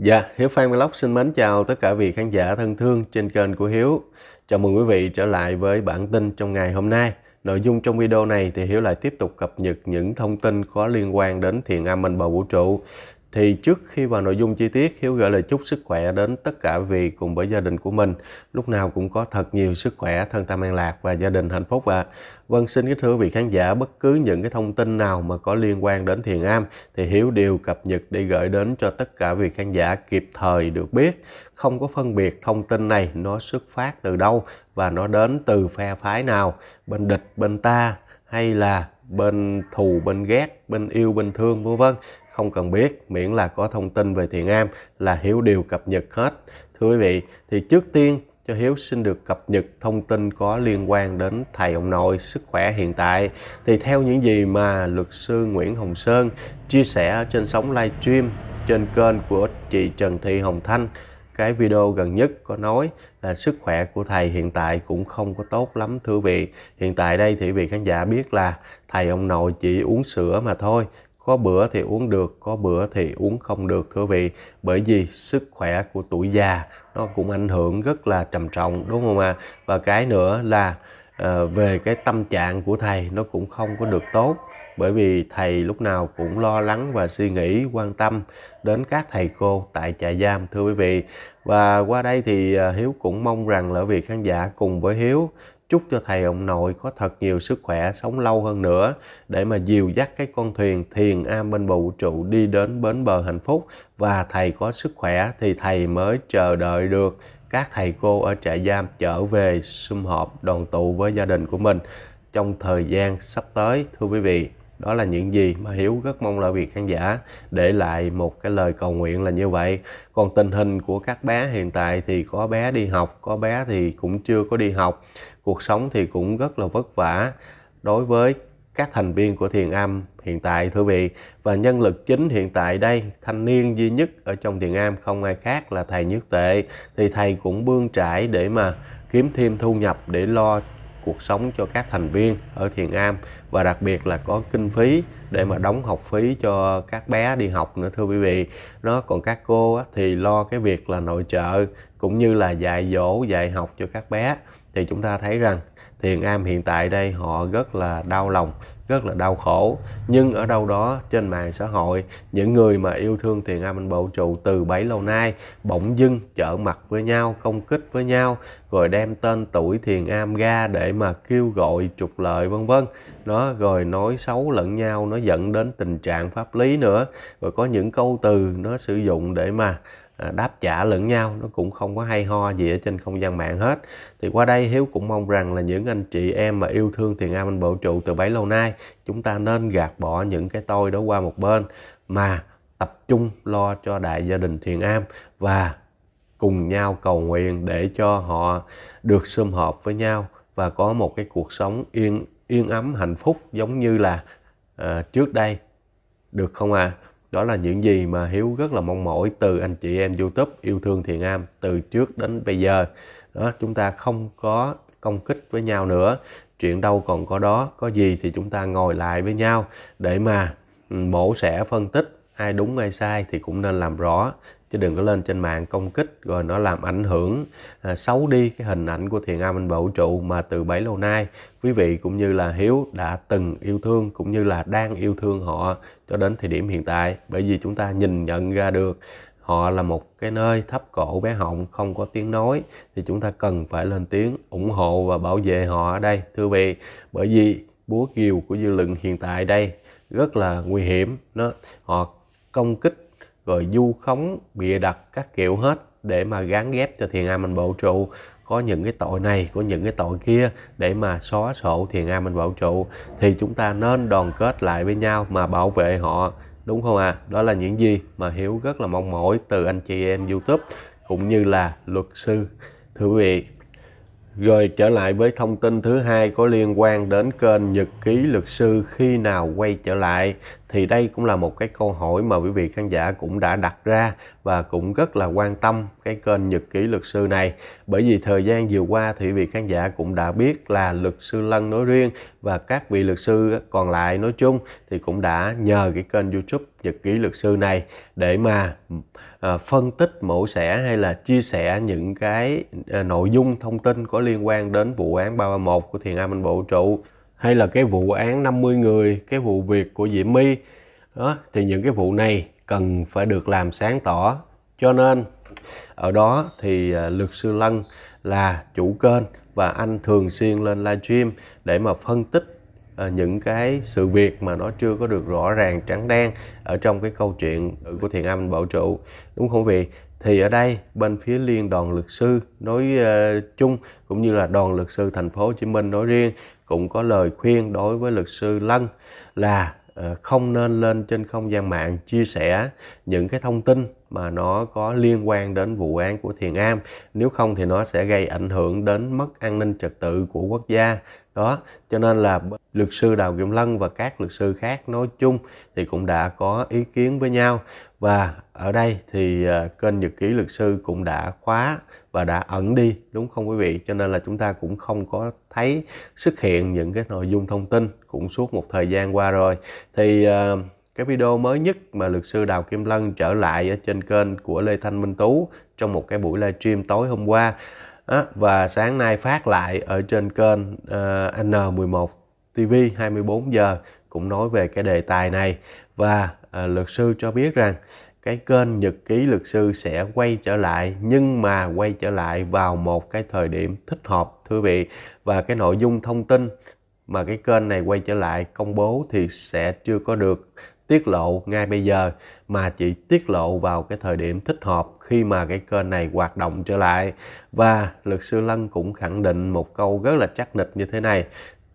Dạ, Hiếu Phan Vlog xin mến chào tất cả vị khán giả thân thương trên kênh của Hiếu. Chào mừng quý vị trở lại với bản tin trong ngày hôm nay. Nội dung trong video này thì Hiếu lại tiếp tục cập nhật những thông tin có liên quan đến thiền âm mình bầu vũ trụ. Thì trước khi vào nội dung chi tiết, Hiếu gửi lời chúc sức khỏe đến tất cả vị cùng với gia đình của mình. Lúc nào cũng có thật nhiều sức khỏe, thân tâm an lạc và gia đình hạnh phúc ạ. À. Vâng, xin kính thưa vị khán giả, bất cứ những cái thông tin nào mà có liên quan đến thiền am thì Hiếu đều cập nhật để gửi đến cho tất cả vị khán giả kịp thời được biết. Không có phân biệt thông tin này nó xuất phát từ đâu và nó đến từ phe phái nào, bên địch, bên ta hay là bên thù, bên ghét, bên yêu, bên thương, vân vân. Không cần biết, miễn là có thông tin về thiền am là Hiếu đều cập nhật hết. Thưa quý vị, thì trước tiên cho Hiếu xin được cập nhật thông tin có liên quan đến thầy ông nội sức khỏe hiện tại. Thì theo những gì mà luật sư Nguyễn Hồng Sơn chia sẻ trên sóng live stream trên kênh của chị Trần Thị Hồng Thanh, cái video gần nhất có nói là sức khỏe của thầy hiện tại cũng không có tốt lắm thưa vị. Hiện tại đây thì vị khán giả biết là thầy ông nội chỉ uống sữa mà thôi, có bữa thì uống được, có bữa thì uống không được thưa vị, bởi vì sức khỏe của tuổi già nó cũng ảnh hưởng rất là trầm trọng đúng không ạ à? và cái nữa là ờ, về cái tâm trạng của thầy nó cũng không có được tốt bởi vì thầy lúc nào cũng lo lắng và suy nghĩ quan tâm đến các thầy cô tại trại giam thưa quý vị và qua đây thì ờ, hiếu cũng mong rằng là vị khán giả cùng với hiếu chúc cho thầy ông nội có thật nhiều sức khỏe sống lâu hơn nữa để mà dìu dắt cái con thuyền thiền am bên bờ vũ trụ đi đến bến bờ hạnh phúc và thầy có sức khỏe thì thầy mới chờ đợi được các thầy cô ở trại giam trở về sum họp đoàn tụ với gia đình của mình trong thời gian sắp tới thưa quý vị đó là những gì mà hiếu rất mong là việc khán giả để lại một cái lời cầu nguyện là như vậy còn tình hình của các bé hiện tại thì có bé đi học có bé thì cũng chưa có đi học cuộc sống thì cũng rất là vất vả đối với các thành viên của thiền am hiện tại thưa vị và nhân lực chính hiện tại đây thanh niên duy nhất ở trong thiền am không ai khác là thầy nhất tệ thì thầy cũng bươn trải để mà kiếm thêm thu nhập để lo cuộc sống cho các thành viên ở Thiền Am và đặc biệt là có kinh phí để mà đóng học phí cho các bé đi học nữa thưa quý vị nó còn các cô thì lo cái việc là nội trợ cũng như là dạy dỗ dạy học cho các bé thì chúng ta thấy rằng Thiền Am hiện tại đây họ rất là đau lòng rất là đau khổ nhưng ở đâu đó trên mạng xã hội những người mà yêu thương thiền a minh bộ trụ từ bấy lâu nay bỗng dưng trở mặt với nhau công kích với nhau rồi đem tên tuổi thiền am ra để mà kêu gọi trục lợi vân vân nó rồi nói xấu lẫn nhau nó dẫn đến tình trạng pháp lý nữa rồi có những câu từ nó sử dụng để mà À, đáp trả lẫn nhau nó cũng không có hay ho gì ở trên không gian mạng hết thì qua đây hiếu cũng mong rằng là những anh chị em mà yêu thương thiền am anh bộ trụ từ bấy lâu nay chúng ta nên gạt bỏ những cái tôi đó qua một bên mà tập trung lo cho đại gia đình thiền am và cùng nhau cầu nguyện để cho họ được sum họp với nhau và có một cái cuộc sống yên yên ấm hạnh phúc giống như là uh, trước đây được không ạ à? Đó là những gì mà Hiếu rất là mong mỏi từ anh chị em YouTube yêu thương Thiện Am từ trước đến bây giờ. Đó, chúng ta không có công kích với nhau nữa. Chuyện đâu còn có đó, có gì thì chúng ta ngồi lại với nhau để mà ừ, mổ sẽ phân tích ai đúng ai sai thì cũng nên làm rõ chứ đừng có lên trên mạng công kích rồi nó làm ảnh hưởng à, xấu đi cái hình ảnh của thiền am minh và vũ trụ mà từ bấy lâu nay quý vị cũng như là hiếu đã từng yêu thương cũng như là đang yêu thương họ cho đến thời điểm hiện tại bởi vì chúng ta nhìn nhận ra được họ là một cái nơi thấp cổ bé họng không có tiếng nói thì chúng ta cần phải lên tiếng ủng hộ và bảo vệ họ ở đây thưa vị bởi vì búa kiều của dư luận hiện tại đây rất là nguy hiểm nó họ công kích rồi du khống bịa đặt các kiểu hết để mà gán ghép cho thiền Am mình bảo trụ có những cái tội này có những cái tội kia để mà xóa sổ thiền Am mình bảo trụ thì chúng ta nên đoàn kết lại với nhau mà bảo vệ họ đúng không ạ à? đó là những gì mà hiếu rất là mong mỏi từ anh chị em youtube cũng như là luật sư thưa quý vị rồi trở lại với thông tin thứ hai có liên quan đến kênh Nhật ký luật sư khi nào quay trở lại thì đây cũng là một cái câu hỏi mà quý vị khán giả cũng đã đặt ra và cũng rất là quan tâm cái kênh Nhật ký luật sư này bởi vì thời gian vừa qua thì quý vị khán giả cũng đã biết là luật sư Lân nói riêng và các vị luật sư còn lại nói chung thì cũng đã nhờ cái kênh YouTube Nhật ký luật sư này để mà ờ, phân tích mổ xẻ hay là chia sẻ những cái ờ, nội dung thông tin có liên quan đến vụ án 331 của Thiền Am Minh Bộ Trụ hay là cái vụ án 50 người, cái vụ việc của Diễm My đó thì những cái vụ này cần phải được làm sáng tỏ. Cho nên ở đó thì à, luật sư Lân là chủ kênh và anh thường xuyên lên livestream để mà phân tích à, những cái sự việc mà nó chưa có được rõ ràng trắng đen ở trong cái câu chuyện của Thiện Âm Bảo Trụ đúng không vị? Thì ở đây bên phía liên đoàn luật sư nói à, chung cũng như là đoàn luật sư thành phố Hồ Chí Minh nói riêng cũng có lời khuyên đối với luật sư Lân là ờ, không nên lên trên không gian mạng chia sẻ những cái thông tin mà nó có liên quan đến vụ án của Thiền Am nếu không thì nó sẽ gây ảnh hưởng đến mất an ninh trật tự của quốc gia đó cho nên là luật sư Đào Kiệm Lân và các luật sư khác nói chung thì cũng đã có ý kiến với nhau và ở đây thì ờ, kênh Nhật ký luật sư cũng đã khóa và đã ẩn đi đúng không quý vị cho nên là chúng ta cũng không có thấy xuất hiện những cái nội dung thông tin cũng suốt một thời gian qua rồi thì ờ, cái video mới nhất mà luật sư Đào Kim Lân trở lại ở trên kênh của Lê Thanh Minh Tú trong một cái buổi livestream tối hôm qua à, và sáng nay phát lại ở trên kênh uh, N11 TV 24 giờ cũng nói về cái đề tài này và uh, luật sư cho biết rằng cái kênh nhật ký luật sư sẽ quay trở lại nhưng mà quay trở lại vào một cái thời điểm thích hợp thưa vị và cái nội dung thông tin mà cái kênh này quay trở lại công bố thì sẽ chưa có được tiết lộ ngay bây giờ mà chỉ tiết lộ vào cái thời điểm thích hợp khi mà cái kênh này hoạt động trở lại và luật sư Lân cũng khẳng định một câu rất là chắc nịch như thế này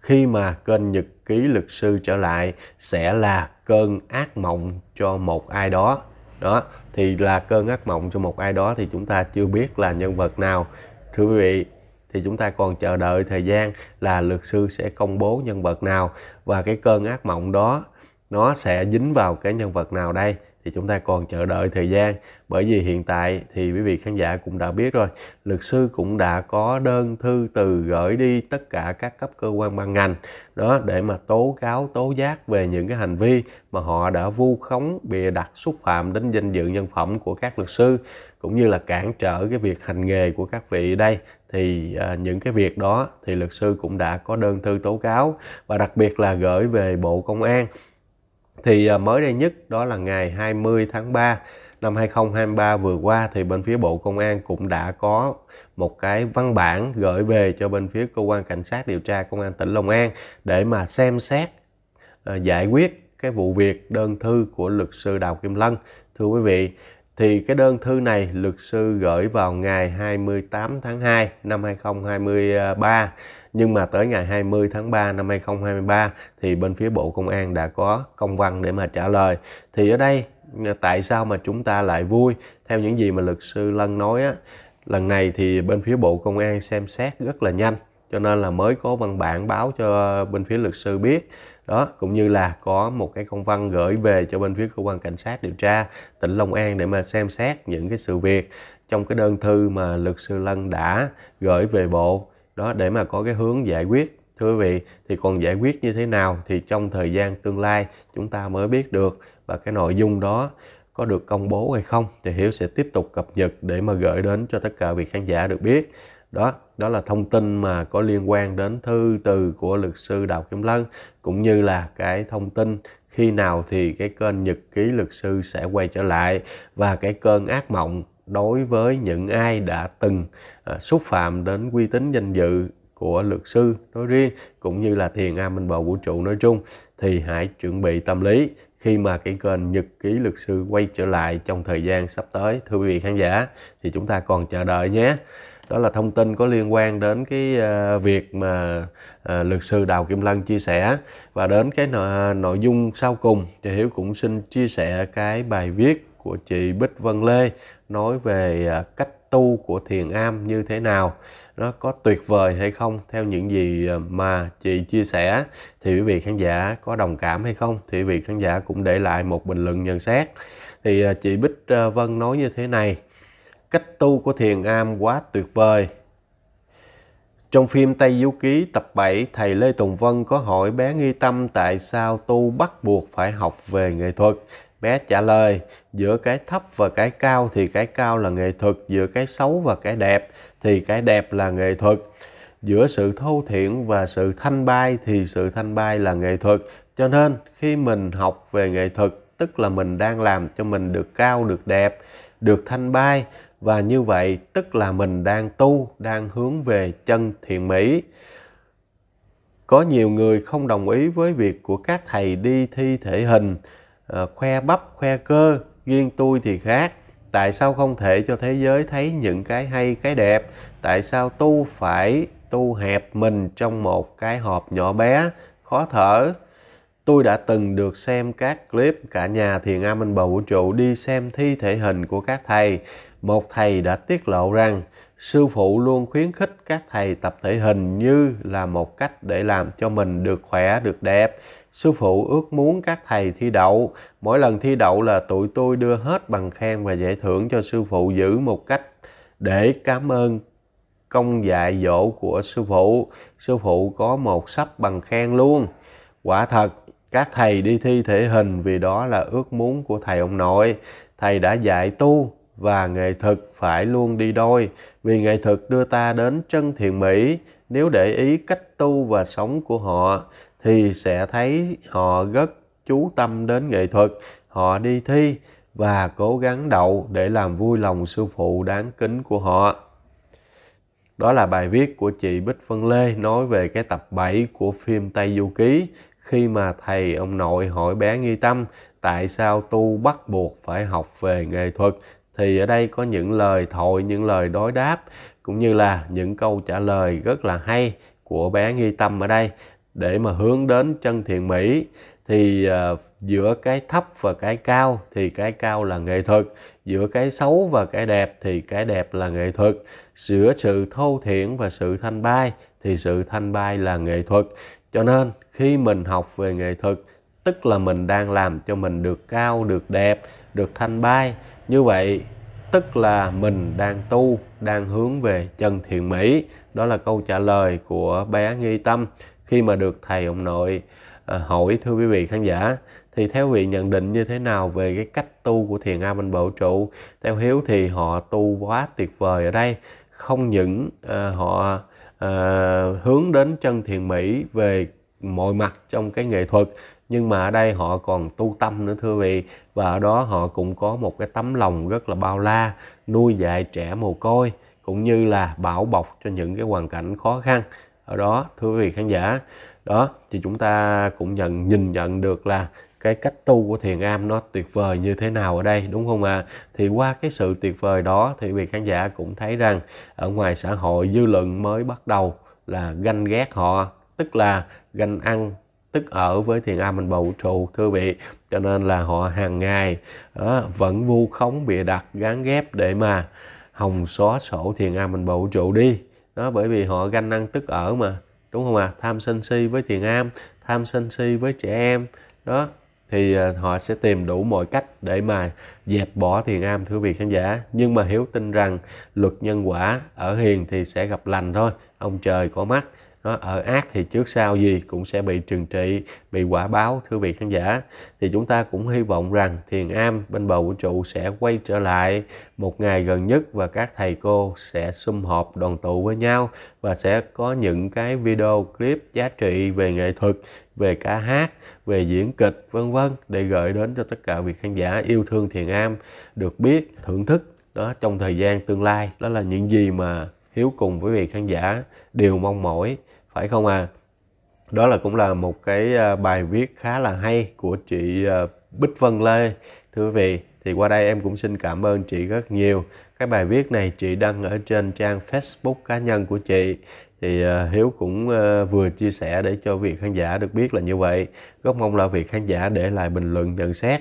khi mà kênh Nhật ký luật sư trở lại sẽ là cơn ác mộng cho một ai đó đó thì là cơn ác mộng cho một ai đó thì chúng ta chưa biết là nhân vật nào thưa quý vị thì chúng ta còn chờ đợi thời gian là luật sư sẽ công bố nhân vật nào và cái cơn ác mộng đó nó sẽ dính vào cái nhân vật nào đây thì chúng ta còn chờ đợi thời gian bởi vì hiện tại thì quý vị khán giả cũng đã biết rồi luật sư cũng đã có đơn thư từ gửi đi tất cả các cấp cơ quan ban ngành đó để mà tố cáo tố giác về những cái hành vi mà họ đã vu khống bịa đặt xúc phạm đến danh dự nhân phẩm của các luật sư cũng như là cản trở cái việc hành nghề của các vị đây thì à, những cái việc đó thì luật sư cũng đã có đơn thư tố cáo và đặc biệt là gửi về bộ công an thì à, mới đây nhất đó là ngày 20 tháng 3 năm 2023 vừa qua thì bên phía Bộ Công an cũng đã có một cái văn bản gửi về cho bên phía cơ quan cảnh sát điều tra công an tỉnh Long An để mà xem xét à, giải quyết cái vụ việc đơn thư của luật sư Đào Kim Lân. Thưa quý vị, thì cái đơn thư này luật sư gửi vào ngày 28 tháng 2 năm 2023 nhưng mà tới ngày 20 tháng 3 năm 2023 thì bên phía Bộ Công an đã có công văn để mà trả lời. Thì ở đây à, tại sao mà chúng ta lại vui? Theo những gì mà luật sư Lân nói á, lần này thì bên phía Bộ Công an xem xét rất là nhanh cho nên là mới có văn bản báo cho bên phía luật sư biết đó cũng như là có một cái công văn gửi về cho bên phía cơ quan cảnh sát điều tra tỉnh Long An để mà xem xét những cái sự việc trong cái đơn thư mà luật sư Lân đã gửi về bộ đó để mà có cái hướng giải quyết thưa quý vị thì còn giải quyết như thế nào thì trong thời gian tương lai chúng ta mới biết được và cái nội dung đó có được công bố hay không thì Hiếu sẽ tiếp tục cập nhật để mà gửi đến cho tất cả vị khán giả được biết. Đó, đó là thông tin mà có liên quan đến thư từ của luật sư Đào Kim Lân cũng như là cái thông tin khi nào thì cái kênh Nhật ký luật sư sẽ quay trở lại và cái cơn ác mộng đối với những ai đã từng à, xúc phạm đến uy tín danh dự của luật sư nói riêng cũng như là thiền a minh bầu vũ trụ nói chung thì hãy chuẩn bị tâm lý khi mà cái kênh Nhật ký luật sư quay trở lại trong thời gian sắp tới thưa quý vị khán giả thì chúng ta còn chờ đợi nhé đó là thông tin có liên quan đến cái à, việc mà à, luật sư Đào Kim Lân chia sẻ và đến cái nội dung sau cùng thì Hiếu cũng xin chia sẻ cái bài viết của chị Bích Vân Lê nói về à, cách tu của thiền am như thế nào nó có tuyệt vời hay không theo những gì à, mà chị chia sẻ thì quý vị khán giả có đồng cảm hay không thì quý vị khán giả cũng để lại một bình luận nhận xét thì à, chị Bích Vân nói như thế này cách tu của thiền am quá tuyệt vời trong phim Tây Du Ký tập 7, thầy Lê Tùng Vân có hỏi bé Nghi Tâm tại sao tu bắt buộc phải học về nghệ thuật. Bé trả lời, giữa cái thấp và cái cao thì cái cao là nghệ thuật giữa cái xấu và cái đẹp thì cái đẹp là nghệ thuật giữa sự thâu thiện và sự thanh bai thì sự thanh bai là nghệ thuật cho nên khi mình học về nghệ thuật tức là mình đang làm cho mình được cao được đẹp được thanh bai và như vậy tức là mình đang tu đang hướng về chân thiện mỹ có nhiều người không đồng ý với việc của các thầy đi thi thể hình ờ, khoe bắp khoe cơ riêng tôi thì khác tại sao không thể cho thế giới thấy những cái hay cái đẹp tại sao tu phải tu hẹp mình trong một cái hộp nhỏ bé khó thở tôi đã từng được xem các clip cả nhà thiền am minh bầu vũ trụ đi xem thi thể hình của các thầy một thầy đã tiết lộ rằng sư phụ luôn khuyến khích các thầy tập thể hình như là một cách để làm cho mình được khỏe được đẹp sư phụ ước muốn các thầy thi đậu mỗi lần thi đậu là tụi tôi đưa hết bằng khen và giải thưởng cho sư phụ giữ một cách để cảm ơn công dạy dỗ của sư phụ sư phụ có một sắp bằng khen luôn quả thật các thầy đi thi thể hình vì đó là ước muốn của thầy ông nội thầy đã dạy tu và nghệ thuật phải luôn đi đôi vì nghệ thuật đưa ta đến chân thiện mỹ nếu để ý cách tu và sống của họ thì sẽ thấy họ rất chú tâm đến nghệ thuật họ đi thi và cố gắng đậu để làm vui lòng sư phụ đáng kính của họ đó là bài viết của chị Bích Phân Lê nói về cái tập 7 của phim Tây Du Ký khi mà thầy ông nội hỏi bé Nghi Tâm tại sao tu bắt buộc phải học về nghệ thuật thì ở đây có những lời thoại những lời đối đáp cũng như là những câu trả lời rất là hay của bé nghi tâm ở đây để mà hướng đến chân thiện mỹ thì uh, giữa cái thấp và cái cao thì cái cao là nghệ thuật giữa cái xấu và cái đẹp thì cái đẹp là nghệ thuật giữa sự thô thiển và sự thanh bai thì sự thanh bai là nghệ thuật cho nên khi mình học về nghệ thuật tức là mình đang làm cho mình được cao được đẹp được thanh bay như vậy tức là mình đang tu đang hướng về chân thiện mỹ đó là câu trả lời của bé nghi tâm khi mà được thầy ông nội à, hỏi thưa quý vị khán giả thì theo vị nhận định như thế nào về cái cách tu của thiền a minh bảo trụ theo hiếu thì họ tu quá tuyệt vời ở đây không những à, họ à, hướng đến chân thiền mỹ về mọi mặt trong cái nghệ thuật nhưng mà ở đây họ còn tu tâm nữa thưa vị và ở đó họ cũng có một cái tấm lòng rất là bao la nuôi dạy trẻ mồ côi cũng như là bảo bọc cho những cái hoàn cảnh khó khăn ở đó thưa vị khán giả đó thì chúng ta cũng nhận nhìn nhận được là cái cách tu của thiền am nó tuyệt vời như thế nào ở đây đúng không ạ à? thì qua cái sự tuyệt vời đó thì vị khán giả cũng thấy rằng ở ngoài xã hội dư luận mới bắt đầu là ganh ghét họ tức là ganh ăn tức ở với thiền âm mình bầu trụ thưa vị cho nên là họ hàng ngày đó, vẫn vu khống bịa đặt gán ghép để mà hồng xóa sổ thiền âm mình bầu trụ đi đó bởi vì họ ganh năng tức ở mà đúng không ạ à? tham sân si với thiền am tham sân si với trẻ em đó thì à, họ sẽ tìm đủ mọi cách để mà dẹp bỏ thiền am thưa vị khán giả nhưng mà hiếu tin rằng luật nhân quả ở hiền thì sẽ gặp lành thôi ông trời có mắt nó ở ác thì trước sau gì cũng sẽ bị trừng trị bị quả báo thưa vị khán giả thì chúng ta cũng hy vọng rằng thiền am bên bầu vũ trụ sẽ quay trở lại một ngày gần nhất và các thầy cô sẽ sum họp đoàn tụ với nhau và sẽ có những cái video clip giá trị về nghệ thuật về ca hát về diễn kịch vân vân để gửi đến cho tất cả vị khán giả yêu thương thiền am được biết thưởng thức đó trong thời gian tương lai đó là những gì mà hiếu cùng với vị khán giả đều mong mỏi phải không à đó là cũng là một cái à, bài viết khá là hay của chị à, Bích Vân Lê thưa quý vị thì qua đây em cũng xin cảm ơn chị rất nhiều cái bài viết này chị đăng ở trên trang Facebook cá nhân của chị thì à, Hiếu cũng vừa chia sẻ để cho vị khán giả được biết là như vậy rất mong là vị khán giả để lại bình luận nhận xét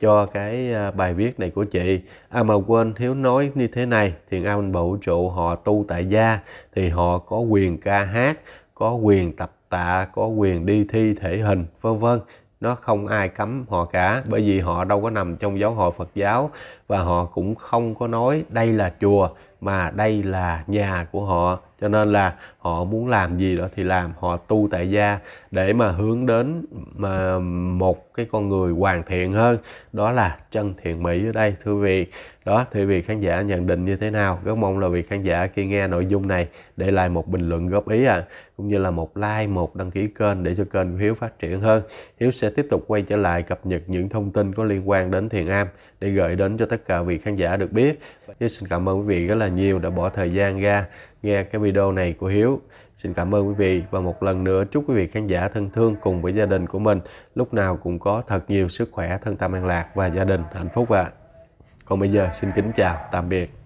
cho cái à, bài viết này của chị. À mà quên Hiếu nói như thế này, thiền am bà trụ họ tu tại gia thì họ có quyền ca hát, có quyền tập tạ, có quyền đi thi thể hình, vân vân nó không ai cấm họ cả bởi vì họ đâu có nằm trong giáo hội Phật giáo và họ cũng không có nói đây là chùa mà đây là nhà của họ cho nên là họ muốn làm gì đó thì làm họ tu tại gia để mà hướng đến mà một cái con người hoàn thiện hơn đó là chân thiện mỹ ở đây thưa vị đó thì vị khán giả nhận định như thế nào rất mong là vị khán giả khi nghe nội dung này để lại một bình luận góp ý ạ à, cũng như là một like một đăng ký kênh để cho kênh của hiếu phát triển hơn hiếu sẽ tiếp tục quay trở lại cập nhật những thông tin có liên quan đến thiền am để gửi đến cho tất cả vị khán giả được biết hiếu xin cảm ơn quý vị rất là nhiều đã bỏ thời gian ra nghe cái video này của Hiếu. Xin cảm ơn quý vị và một lần nữa chúc quý vị khán giả thân thương cùng với gia đình của mình lúc nào cũng có thật nhiều sức khỏe, thân tâm an lạc và gia đình hạnh phúc ạ. À. Còn bây giờ xin kính chào, tạm biệt.